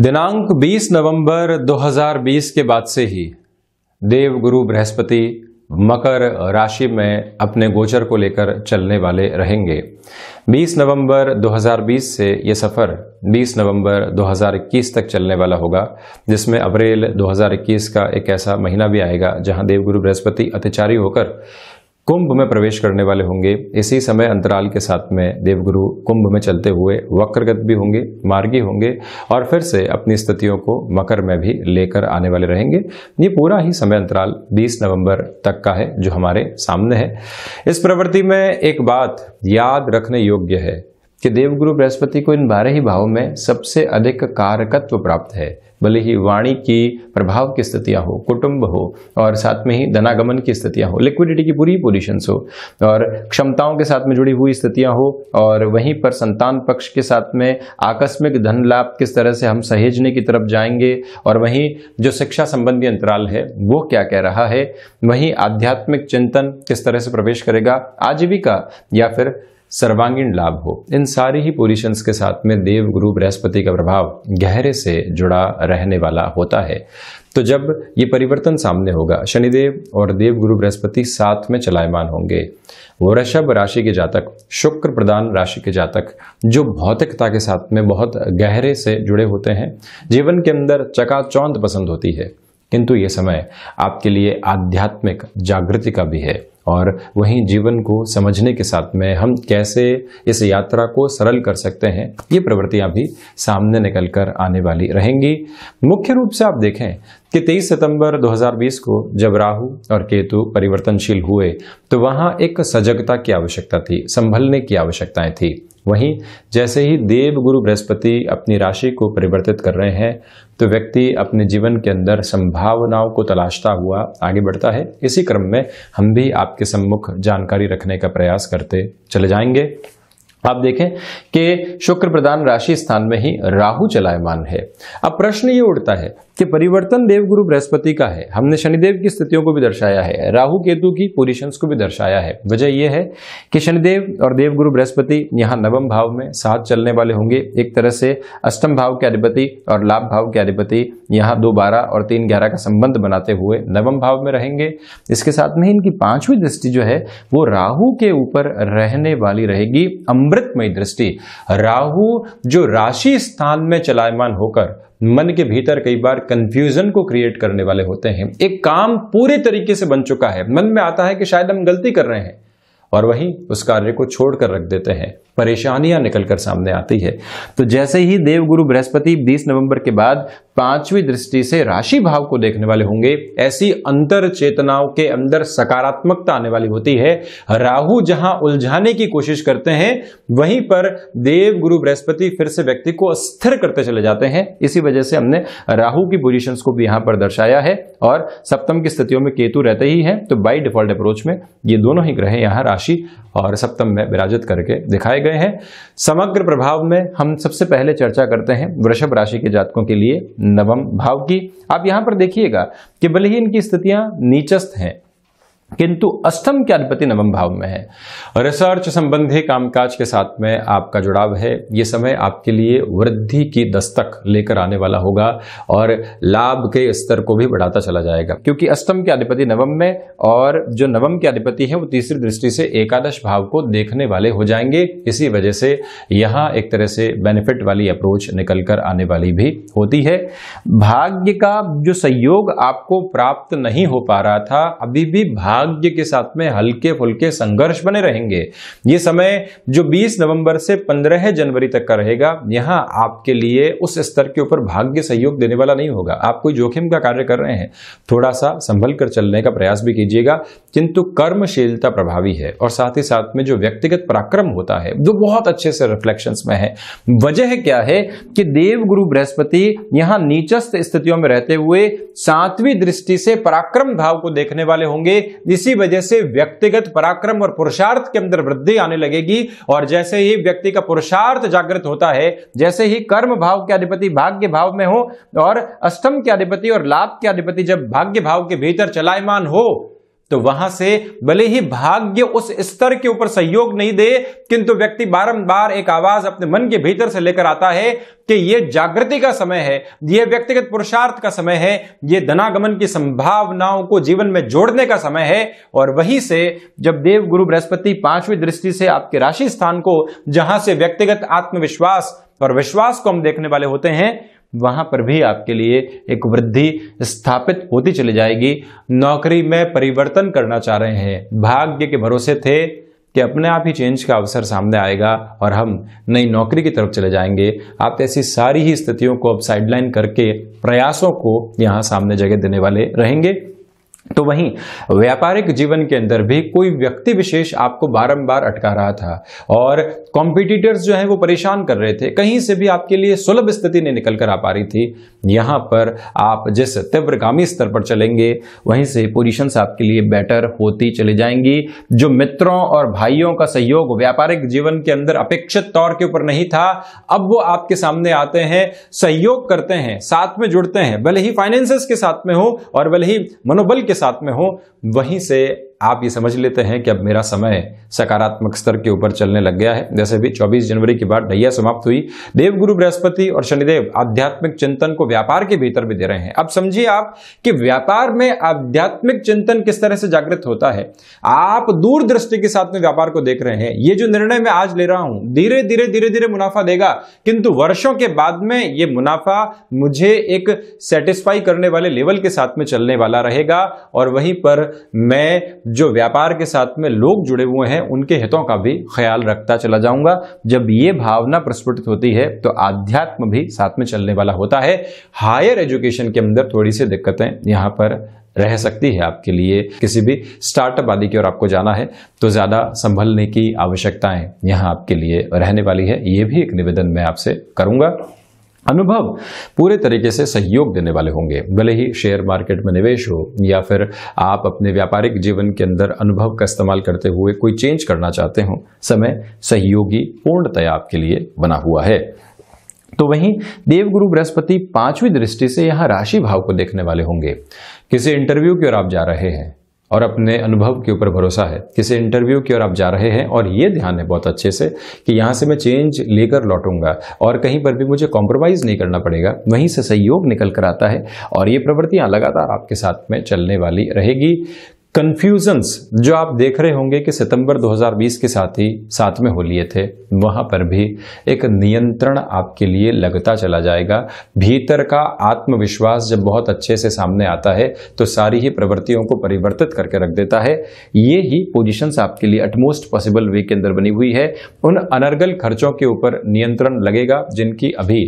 दिनांक 20 नवंबर 2020 के बाद से ही देव गुरु बृहस्पति मकर राशि में अपने गोचर को लेकर चलने वाले रहेंगे 20 नवंबर 2020 से ये सफ़र 20 नवंबर 2021 तक चलने वाला होगा जिसमें अप्रैल 2021 का एक ऐसा महीना भी आएगा जहां देवगुरु बृहस्पति अतिचारी होकर कुंभ में प्रवेश करने वाले होंगे इसी समय अंतराल के साथ में देवगुरु कुंभ में चलते हुए वक्रगत भी होंगे मार्गी होंगे और फिर से अपनी स्थितियों को मकर में भी लेकर आने वाले रहेंगे ये पूरा ही समय अंतराल 20 नवंबर तक का है जो हमारे सामने है इस प्रवृत्ति में एक बात याद रखने योग्य है कि देवगुरु बृहस्पति को इन बारह ही भावों में सबसे अधिक कारकत्व प्राप्त है भले ही वाणी की प्रभाव की स्थितियाँ हो कुटुंब हो और साथ में ही धनागमन की स्थितियाँ हो लिक्विडिटी की पूरी पोजिशन हो और क्षमताओं के साथ में जुड़ी हुई स्थितियाँ हो और वहीं पर संतान पक्ष के साथ में आकस्मिक धन लाभ किस तरह से हम सहेजने की तरफ जाएंगे और वहीं जो शिक्षा संबंधी अंतराल है वो क्या कह रहा है वहीं आध्यात्मिक चिंतन किस तरह से प्रवेश करेगा आजीविका या फिर सर्वांगीण लाभ हो इन सारी ही पोजिशंस के साथ में देव गुरु बृहस्पति का प्रभाव गहरे से जुड़ा रहने वाला होता है तो जब ये परिवर्तन सामने होगा शनिदेव और देव गुरु बृहस्पति साथ में चलायमान होंगे वृषभ राशि के जातक शुक्र प्रदान राशि के जातक जो भौतिकता के साथ में बहुत गहरे से जुड़े होते हैं जीवन के अंदर चकाचौंध पसंद होती है किंतु ये समय आपके लिए आध्यात्मिक जागृति का भी है और वहीं जीवन को समझने के साथ में हम कैसे इस यात्रा को सरल कर सकते हैं ये प्रवृत्तियां भी सामने निकल कर आने वाली रहेंगी मुख्य रूप से आप देखें कि 23 सितंबर 2020 को जब राहु और केतु परिवर्तनशील हुए तो वहां एक सजगता की आवश्यकता थी संभलने की आवश्यकताएं थी वहीं जैसे ही देव गुरु बृहस्पति अपनी राशि को परिवर्तित कर रहे हैं तो व्यक्ति अपने जीवन के अंदर संभावनाओं को तलाशता हुआ आगे बढ़ता है इसी क्रम में हम भी आपके सम्मुख जानकारी रखने का प्रयास करते चले जाएंगे आप देखें कि शुक्र प्रधान राशि स्थान में ही राहु चलायमान है अब प्रश्न ये उठता है कि परिवर्तन देवगुरु बृहस्पति का है हमने शनिदेव की स्थितियों को भी दर्शाया है राहु केतु की पोजिशंस को भी दर्शाया है वजह यह है कि शनिदेव और देवगुरु बृहस्पति यहाँ नवम भाव में साथ चलने वाले होंगे एक तरह से अष्टम भाव के अधिपति और लाभ भाव के अधिपति यहाँ दो बारह और तीन ग्यारह का संबंध बनाते हुए नवम भाव में रहेंगे इसके साथ में इनकी पांचवी दृष्टि जो है वो राहू के ऊपर रहने वाली रहेगी अम्ब अमृतमय दृष्टि राहु जो राशि स्थान में चलायमान होकर मन के भीतर कई बार कंफ्यूजन को क्रिएट करने वाले होते हैं एक काम पूरे तरीके से बन चुका है मन में आता है कि शायद हम गलती कर रहे हैं और वहीं उस कार्य को छोड़कर रख देते हैं परेशानियां निकलकर सामने आती है तो जैसे ही देवगुरु बृहस्पति 20 नवंबर के बाद पांचवी दृष्टि से राशि भाव को देखने वाले होंगे ऐसी अंतर चेतनाओं के अंदर सकारात्मकता आने वाली होती है राहु जहां उलझाने की कोशिश करते हैं वहीं पर देव गुरु बृहस्पति फिर से व्यक्ति को स्थिर करते चले जाते हैं इसी वजह से हमने राहु की पोजिशन को भी यहां पर दर्शाया है और सप्तम की स्थितियों में केतु रहते ही है तो बाई डिफॉल्ट अप्रोच में ये दोनों ही ग्रह यहां राशि और सप्तम में विराजित करके दिखाए गए हैं समग्र प्रभाव में हम सबसे पहले चर्चा करते हैं वृषभ राशि के जातकों के लिए नवम भाव की आप यहां पर देखिएगा कि भले ही इनकी स्थितियां नीचस्थ हैं किंतु अष्टम के अधिपति नवम भाव में है रिसर्च संबंधी कामकाज के साथ में आपका जुड़ाव है ये समय आपके लिए वृद्धि की दस्तक लेकर आने वाला होगा और लाभ के स्तर को भी बढ़ाता चला जाएगा क्योंकि अष्टम के अधिपति नवम में और जो नवम के अधिपति है वो तीसरी दृष्टि से एकादश भाव को देखने वाले हो जाएंगे इसी वजह से यहाँ एक तरह से बेनिफिट वाली अप्रोच निकल कर आने वाली भी होती है भाग्य का जो सहयोग आपको प्राप्त नहीं हो पा रहा था अभी भी भाग भाग्य के साथ में हल्के फुल्के संघर्ष बने रहेंगे ये समय जो 20 नवंबर से 15 जनवरी तक का रहेगा यहां आपके लिए उस स्तर के ऊपर भाग्य सहयोग देने वाला नहीं होगा आप कोई जोखिम का कार्य कर रहे हैं थोड़ा सा संभल कर चलने का प्रयास भी कीजिएगा किंतु कर्मशीलता प्रभावी है और साथ ही साथ में जो व्यक्तिगत पराक्रम होता है वो बहुत अच्छे से रिफ्लेक्शन में है वजह क्या है कि देव गुरु बृहस्पति यहां नीचस्थ स्थितियों में रहते हुए सातवीं दृष्टि से पराक्रम भाव को देखने वाले होंगे इसी वजह से व्यक्तिगत पराक्रम और पुरुषार्थ के अंदर वृद्धि आने लगेगी और जैसे ही व्यक्ति का पुरुषार्थ जागृत होता है जैसे ही कर्म भाव के अधिपति भाग्य भाव में हो और अष्टम के अधिपति और लाभ के अधिपति जब भाग्य भाव के भीतर चलायमान हो तो वहां से भले ही भाग्य उस स्तर के ऊपर सहयोग नहीं दे किंतु व्यक्ति बारंबार एक आवाज अपने मन के भीतर से लेकर आता है कि यह जागृति का समय है यह व्यक्तिगत पुरुषार्थ का समय है यह धनागमन की संभावनाओं को जीवन में जोड़ने का समय है और वहीं से जब देव गुरु बृहस्पति पांचवी दृष्टि से आपके राशि स्थान को जहां से व्यक्तिगत आत्मविश्वास और विश्वास को हम देखने वाले होते हैं वहाँ पर भी आपके लिए एक वृद्धि स्थापित होती चली जाएगी नौकरी में परिवर्तन करना चाह रहे हैं भाग्य के भरोसे थे कि अपने आप ही चेंज का अवसर सामने आएगा और हम नई नौकरी की तरफ चले जाएंगे आप तो ऐसी सारी ही स्थितियों को अब साइडलाइन करके प्रयासों को यहाँ सामने जगह देने वाले रहेंगे तो वहीं व्यापारिक जीवन के अंदर भी कोई व्यक्ति विशेष आपको बारंबार अटका रहा था और कॉम्पिटिटर्स जो है वो परेशान कर रहे थे कहीं से भी आपके लिए सुलभ स्थिति नहीं निकल कर आ पा रही थी यहां पर आप जिस तीव्रगामी स्तर पर चलेंगे वहीं से पोजिशन आपके लिए बेटर होती चली जाएंगी जो मित्रों और भाइयों का सहयोग व्यापारिक जीवन के अंदर अपेक्षित तौर के ऊपर नहीं था अब वो आपके सामने आते हैं सहयोग करते हैं साथ में जुड़ते हैं भले ही फाइनेंस के साथ में हो और भले ही मनोबल के के साथ में हो वहीं से आप ये समझ लेते हैं कि अब मेरा समय सकारात्मक स्तर के ऊपर चलने लग गया है जैसे भी 24 जनवरी के बाद ढैया समाप्त हुई देवगुरु बृहस्पति और शनिदेव आध्यात्मिक चिंतन को व्यापार के भीतर भी दे रहे हैं अब समझिए आप कि व्यापार में आध्यात्मिक चिंतन किस तरह से जागृत होता है आप दूरदृष्टि के साथ में व्यापार को देख रहे हैं ये जो निर्णय मैं आज ले रहा हूं धीरे धीरे धीरे धीरे मुनाफा देगा किंतु वर्षों के बाद में ये मुनाफा मुझे एक सेटिस्फाई करने वाले लेवल के साथ में चलने वाला रहेगा और वहीं पर मैं जो व्यापार के साथ में लोग जुड़े हुए हैं उनके हितों का भी ख्याल रखता चला जाऊंगा जब ये भावना प्रस्फुटित होती है तो आध्यात्म भी साथ में चलने वाला होता है हायर एजुकेशन के अंदर थोड़ी सी दिक्कतें यहाँ पर रह सकती है आपके लिए किसी भी स्टार्टअप आदि की ओर आपको जाना है तो ज़्यादा संभलने की आवश्यकताएं यहाँ आपके लिए रहने वाली है ये भी एक निवेदन मैं आपसे करूंगा अनुभव पूरे तरीके से सहयोग देने वाले होंगे भले ही शेयर मार्केट में निवेश हो या फिर आप अपने व्यापारिक जीवन के अंदर अनुभव का इस्तेमाल करते हुए कोई चेंज करना चाहते हो समय सहयोगी पूर्णतया आपके लिए बना हुआ है तो वहीं देवगुरु बृहस्पति पांचवी दृष्टि से यहां राशि भाव को देखने वाले होंगे किसी इंटरव्यू की ओर आप जा रहे हैं और अपने अनुभव के ऊपर भरोसा है किसी इंटरव्यू की ओर आप जा रहे हैं और ये ध्यान है बहुत अच्छे से कि यहाँ से मैं चेंज लेकर लौटूंगा और कहीं पर भी मुझे कॉम्प्रोमाइज़ नहीं करना पड़ेगा वहीं से सहयोग निकल कर आता है और ये प्रवृत्तियाँ लगातार आपके साथ में चलने वाली रहेगी कन्फ्यूजन्स जो आप देख रहे होंगे कि सितंबर 2020 के साथ ही साथ में हो लिए थे वहां पर भी एक नियंत्रण आपके लिए लगता चला जाएगा भीतर का आत्मविश्वास जब बहुत अच्छे से सामने आता है तो सारी ही प्रवृत्तियों को परिवर्तित करके रख देता है ये ही पोजिशंस आपके लिए अटमोस्ट पॉसिबल वे के अंदर बनी हुई है उन अनर्गल खर्चों के ऊपर नियंत्रण लगेगा जिनकी अभी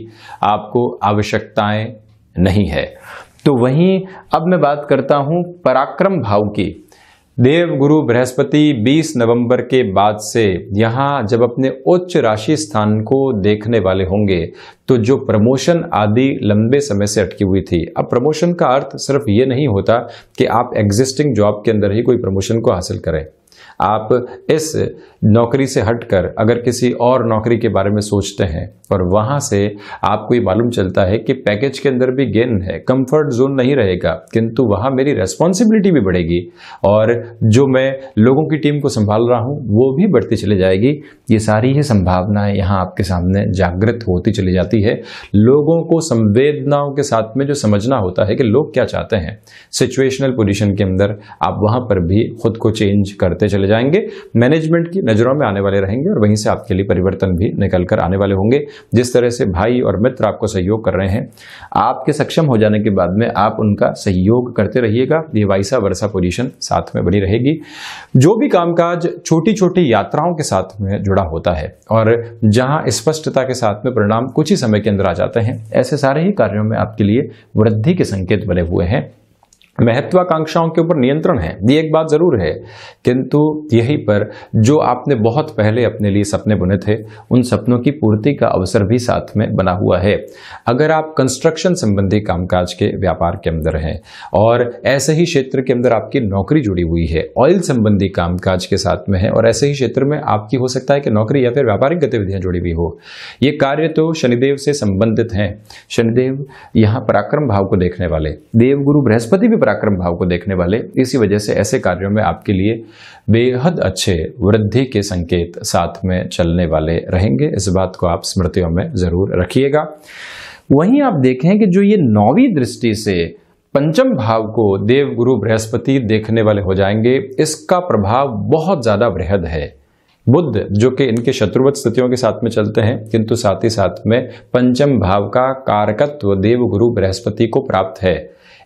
आपको आवश्यकताएं नहीं है तो वहीं अब मैं बात करता हूं पराक्रम भाव की देव गुरु बृहस्पति 20 नवंबर के बाद से यहाँ जब अपने उच्च राशि स्थान को देखने वाले होंगे तो जो प्रमोशन आदि लंबे समय से अटकी हुई थी अब प्रमोशन का अर्थ सिर्फ ये नहीं होता कि आप एग्जिस्टिंग जॉब के अंदर ही कोई प्रमोशन को हासिल करें आप इस नौकरी से हटकर अगर किसी और नौकरी के बारे में सोचते हैं और वहां से आपको ये मालूम चलता है कि पैकेज के अंदर भी गेन है कंफर्ट जोन नहीं रहेगा किंतु वहां मेरी रेस्पॉन्सिबिलिटी भी बढ़ेगी और जो मैं लोगों की टीम को संभाल रहा हूँ वो भी बढ़ती चली जाएगी ये सारी ही संभावनाएं यहाँ आपके सामने जागृत होती चली जाती है लोगों को संवेदनाओं के साथ में जो समझना होता है कि लोग क्या चाहते हैं सिचुएशनल पोजिशन के अंदर आप वहां पर भी खुद को चेंज करते चले जाएंगे मैनेजमेंट की नज़रों में आने वाले रहेंगे और वहीं से आपके लिए परिवर्तन भी निकल कर आने वाले होंगे जिस तरह से भाई और मित्र आपको सहयोग कर रहे हैं आपके सक्षम हो जाने के बाद में आप उनका सहयोग करते रहिएगा ये वाइसा वर्षा पोजिशन साथ में बनी रहेगी जो भी कामकाज छोटी छोटी यात्राओं के साथ में जुड़ा होता है और जहां स्पष्टता के साथ में परिणाम कुछ ही समय के अंदर आ जाते हैं ऐसे सारे ही कार्यों में आपके लिए वृद्धि के संकेत बने हुए हैं महत्वाकांक्षाओं के ऊपर नियंत्रण है ये एक बात जरूर है किंतु यही पर जो आपने बहुत पहले अपने लिए सपने बुने थे उन सपनों की पूर्ति का अवसर भी साथ में बना हुआ है अगर आप कंस्ट्रक्शन संबंधी कामकाज के व्यापार के अंदर हैं और ऐसे ही क्षेत्र के अंदर आपकी नौकरी जुड़ी हुई है ऑयल संबंधी कामकाज के साथ में है और ऐसे ही क्षेत्र में आपकी हो सकता है कि नौकरी या फिर व्यापारिक गतिविधियां जुड़ी हुई हो ये कार्य तो शनिदेव से संबंधित हैं शनिदेव यहाँ पराक्रम भाव को देखने वाले देवगुरु बृहस्पति भी पराक्रम भाव को देखने वाले इसी वजह से ऐसे कार्यों में आपके लिए बेहद अच्छे वृद्धि के संकेत साथ में चलने वाले रहेंगे इस बात को आप स्मृतियों में जरूर रखिएगा वहीं आप देखें कि जो ये नौवीं दृष्टि से पंचम भाव को देव गुरु बृहस्पति देखने वाले हो जाएंगे इसका प्रभाव बहुत ज़्यादा बृहद है बुद्ध जो कि इनके शत्रुवत स्थितियों के साथ में चलते हैं किंतु साथ ही साथ में पंचम भाव का कारकत्व देव गुरु बृहस्पति को प्राप्त है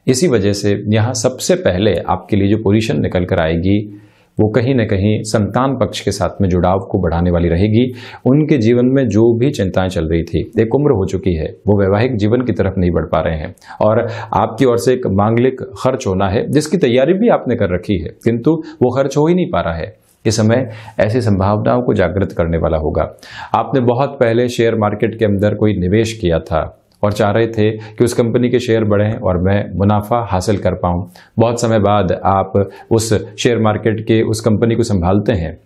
इसी वजह से यहाँ सबसे पहले आपके लिए जो पोजीशन निकल कर आएगी वो कहीं ना कहीं संतान पक्ष के साथ में जुड़ाव को बढ़ाने वाली रहेगी उनके जीवन में जो भी चिंताएं चल रही थी एक उम्र हो चुकी है वो वैवाहिक जीवन की तरफ नहीं बढ़ पा रहे हैं और आपकी ओर से एक मांगलिक खर्च होना है जिसकी तैयारी भी आपने कर रखी है किंतु वो खर्च हो ही नहीं पा रहा है इस समय ऐसी संभावनाओं को जागृत करने वाला होगा आपने बहुत पहले शेयर मार्केट के अंदर कोई निवेश किया था और चाह रहे थे कि उस कंपनी के शेयर बढ़ें और मैं मुनाफा हासिल कर पाऊँ बहुत समय बाद आप उस शेयर मार्केट के उस कंपनी को संभालते हैं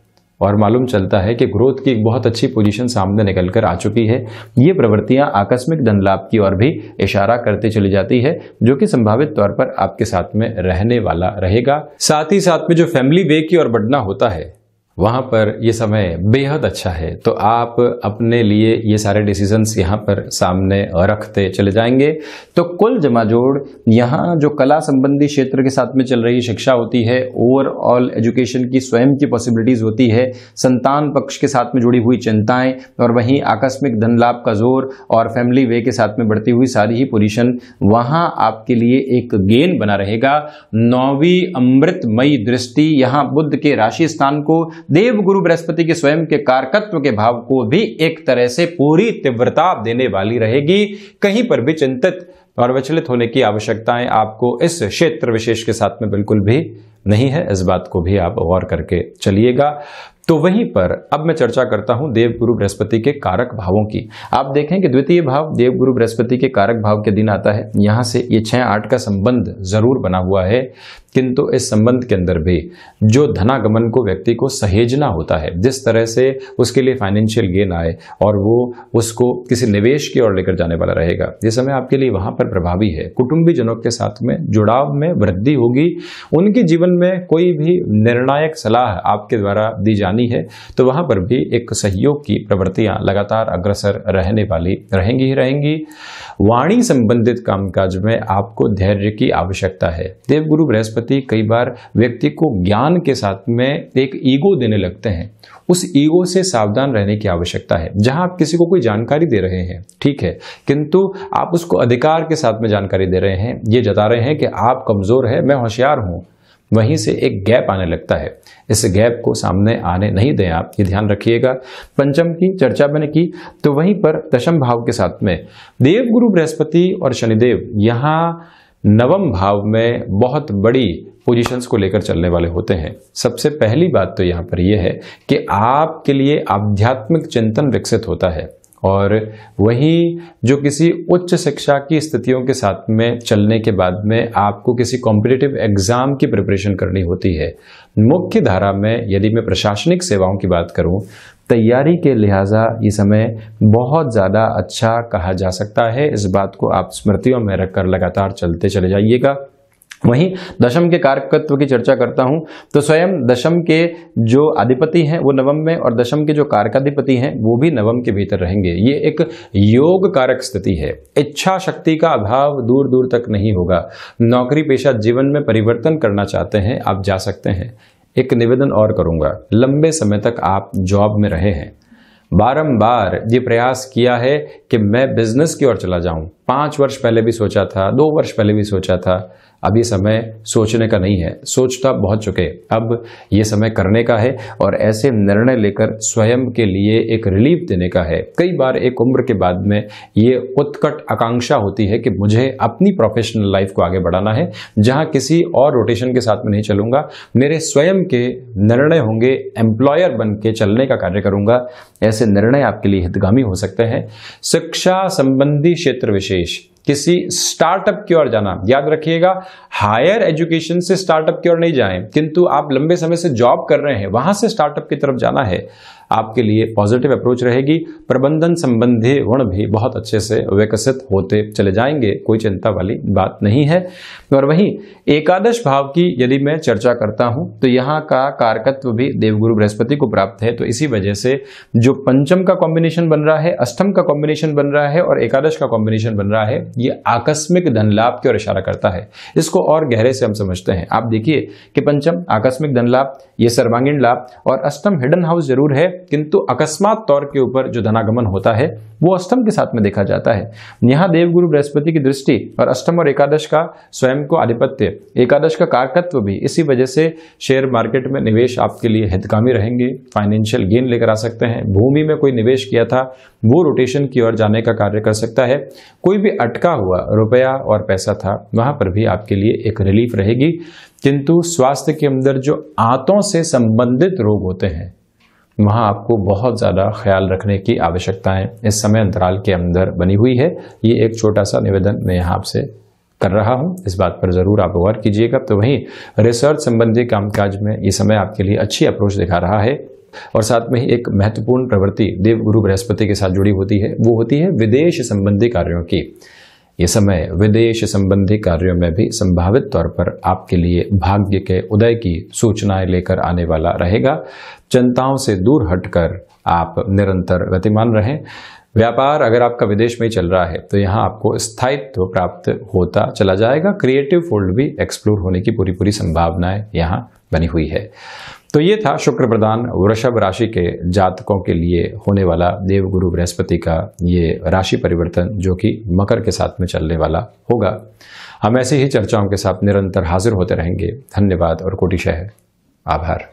और मालूम चलता है कि ग्रोथ की एक बहुत अच्छी पोजीशन सामने निकल कर आ चुकी है ये प्रवृत्तियां आकस्मिक धन लाभ की ओर भी इशारा करते चली जाती है जो कि संभावित तौर पर आपके साथ में रहने वाला रहेगा साथ ही साथ में जो फैमिली वे की ओर बढ़ना होता है वहाँ पर ये समय बेहद अच्छा है तो आप अपने लिए ये सारे डिसीजंस यहाँ पर सामने रखते चले जाएंगे तो कुल जमाजोड़ यहाँ जो कला संबंधी क्षेत्र के साथ में चल रही शिक्षा होती है ओवरऑल एजुकेशन की स्वयं की पॉसिबिलिटीज़ होती है संतान पक्ष के साथ में जुड़ी हुई चिंताएं और वहीं आकस्मिक धन लाभ का जोर और फैमिली वे के साथ में बढ़ती हुई सारी ही पोजिशन वहाँ आपके लिए एक गेन बना रहेगा नौवीं अमृतमयी दृष्टि यहाँ बुद्ध के राशि स्थान को देव गुरु बृहस्पति के स्वयं के कारकत्व के भाव को भी एक तरह से पूरी तीव्रता देने वाली रहेगी कहीं पर भी चिंतित और विचलित होने की आवश्यकताएं आपको इस क्षेत्र विशेष के साथ में बिल्कुल भी नहीं है इस बात को भी आप गौर करके चलिएगा तो वहीं पर अब मैं चर्चा करता हूं देव गुरु बृहस्पति के कारक भावों की आप देखें कि द्वितीय भाव देव गुरु बृहस्पति के कारक भाव के दिन आता है यहां से ये छह आठ का संबंध जरूर बना हुआ है किंतु इस संबंध के अंदर भी जो धनागमन को व्यक्ति को सहेजना होता है जिस तरह से उसके लिए फाइनेंशियल गेन आए और वो उसको किसी निवेश की ओर लेकर जाने वाला रहेगा ये समय आपके लिए वहाँ पर प्रभावी है कुटुंबीजनों के साथ में जुड़ाव में वृद्धि होगी उनके जीवन में कोई भी निर्णायक सलाह आपके द्वारा दी जाने निगरानी है तो वहाँ पर भी एक सहयोग की प्रवृत्तियाँ लगातार अग्रसर रहने वाली रहेंगी ही रहेंगी वाणी संबंधित कामकाज में आपको धैर्य की आवश्यकता है देवगुरु बृहस्पति कई बार व्यक्ति को ज्ञान के साथ में एक ईगो देने लगते हैं उस ईगो से सावधान रहने की आवश्यकता है जहां आप किसी को कोई जानकारी दे रहे हैं ठीक है किंतु आप उसको अधिकार के साथ में जानकारी दे रहे हैं ये जता रहे हैं कि आप कमजोर है मैं होशियार हूं वहीं से एक गैप आने लगता है इस गैप को सामने आने नहीं दें आप ये ध्यान रखिएगा पंचम की चर्चा मैंने की तो वहीं पर दशम भाव के साथ में देव गुरु बृहस्पति और शनिदेव यहाँ नवम भाव में बहुत बड़ी पोजीशंस को लेकर चलने वाले होते हैं सबसे पहली बात तो यहाँ पर यह है कि आपके लिए आध्यात्मिक चिंतन विकसित होता है और वहीं जो किसी उच्च शिक्षा की स्थितियों के साथ में चलने के बाद में आपको किसी कॉम्पिटिटिव एग्ज़ाम की प्रिपरेशन करनी होती है मुख्य धारा में यदि मैं प्रशासनिक सेवाओं की बात करूं तैयारी के लिहाजा ये समय बहुत ज़्यादा अच्छा कहा जा सकता है इस बात को आप स्मृतियों में रखकर लगातार चलते चले जाइएगा वहीं दशम के कारकत्व की चर्चा करता हूं तो स्वयं दशम के जो अधिपति हैं वो नवम में और दशम के जो कारकाधिपति हैं वो भी नवम के भीतर रहेंगे ये एक योग कारक स्थिति है इच्छा शक्ति का अभाव दूर दूर तक नहीं होगा नौकरी पेशा जीवन में परिवर्तन करना चाहते हैं आप जा सकते हैं एक निवेदन और करूंगा लंबे समय तक आप जॉब में रहे हैं बारम्बार ये प्रयास किया है कि मैं बिजनेस की ओर चला जाऊं पांच वर्ष पहले भी सोचा था दो वर्ष पहले भी सोचा था अब ये समय सोचने का नहीं है सोच तो बहुत चुके अब ये समय करने का है और ऐसे निर्णय लेकर स्वयं के लिए एक रिलीफ देने का है कई बार एक उम्र के बाद में ये उत्कट आकांक्षा होती है कि मुझे अपनी प्रोफेशनल लाइफ को आगे बढ़ाना है जहां किसी और रोटेशन के साथ में नहीं चलूंगा मेरे स्वयं के निर्णय होंगे एम्प्लॉयर बन के चलने का कार्य करूंगा ऐसे निर्णय आपके लिए हितगामी हो सकते हैं शिक्षा संबंधी क्षेत्र विशेष निवेश किसी स्टार्टअप की ओर जाना याद रखिएगा हायर एजुकेशन से स्टार्टअप की ओर नहीं जाएं किंतु आप लंबे समय से जॉब कर रहे हैं वहां से स्टार्टअप की तरफ जाना है आपके लिए पॉजिटिव अप्रोच रहेगी प्रबंधन संबंधी गुण भी बहुत अच्छे से विकसित होते चले जाएंगे कोई चिंता वाली बात नहीं है और वहीं एकादश भाव की यदि मैं चर्चा करता हूं तो यहाँ का कारकत्व भी देवगुरु बृहस्पति को प्राप्त है तो इसी वजह से जो पंचम का कॉम्बिनेशन बन रहा है अष्टम का कॉम्बिनेशन बन रहा है और एकादश का कॉम्बिनेशन बन रहा है ये आकस्मिक धन लाभ की ओर इशारा करता है इसको और गहरे से हम समझते हैं आप देखिए कि पंचम आकस्मिक धन लाभ ये सर्वांगीण लाभ और अष्टम हिडन हाउस जरूर है किंतु अकस्मात तौर के ऊपर जो धनागमन होता है वो अष्टम के साथ में देखा जाता है यहाँ देवगुरु बृहस्पति की दृष्टि और अष्टम और एकादश का स्वयं को आधिपत्य एकादश का कारकत्व भी इसी वजह से शेयर मार्केट में निवेश आपके लिए हितकामी रहेंगे फाइनेंशियल गेन लेकर आ सकते हैं भूमि में कोई निवेश किया था वो रोटेशन की ओर जाने का कार्य कर सकता है कोई भी अटका हुआ रुपया और पैसा था वहां पर भी आपके लिए एक रिलीफ रहेगी किंतु स्वास्थ्य के अंदर जो आंतों से संबंधित रोग होते हैं वहाँ आपको बहुत ज़्यादा ख्याल रखने की आवश्यकताएं इस समय अंतराल के अंदर बनी हुई है ये एक छोटा सा निवेदन मैं यहाँ आपसे कर रहा हूँ इस बात पर ज़रूर आप गौर कीजिएगा तो वहीं रिसर्च संबंधी कामकाज में ये समय आपके लिए अच्छी अप्रोच दिखा रहा है और साथ में ही एक महत्वपूर्ण प्रवृत्ति देवगुरु बृहस्पति के साथ जुड़ी होती है वो होती है विदेश संबंधी कार्यों की ये समय विदेश संबंधी कार्यों में भी संभावित तौर पर आपके लिए भाग्य के उदय की सूचनाएं लेकर आने वाला रहेगा चिंताओं से दूर हटकर आप निरंतर गतिमान रहें व्यापार अगर आपका विदेश में चल रहा है तो यहाँ आपको स्थायित्व प्राप्त होता चला जाएगा क्रिएटिव फोल्ड भी एक्सप्लोर होने की पूरी पूरी संभावनाएं यहाँ बनी हुई है तो ये था शुक्र प्रदान वृषभ राशि के जातकों के लिए होने वाला देवगुरु बृहस्पति का ये राशि परिवर्तन जो कि मकर के साथ में चलने वाला होगा हम ऐसी ही चर्चाओं के साथ निरंतर हाजिर होते रहेंगे धन्यवाद और कोटिशह आभार